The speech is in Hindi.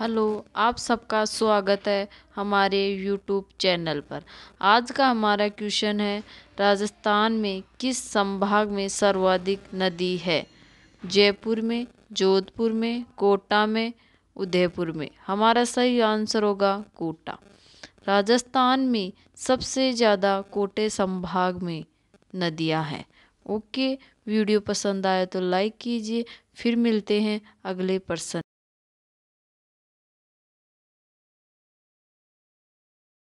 हेलो आप सबका स्वागत है हमारे यूट्यूब चैनल पर आज का हमारा क्वेश्चन है राजस्थान में किस संभाग में सर्वाधिक नदी है जयपुर में जोधपुर में कोटा में उदयपुर में हमारा सही आंसर होगा कोटा राजस्थान में सबसे ज़्यादा कोटे संभाग में नदियां हैं ओके वीडियो पसंद आया तो लाइक कीजिए फिर मिलते हैं अगले पर्सन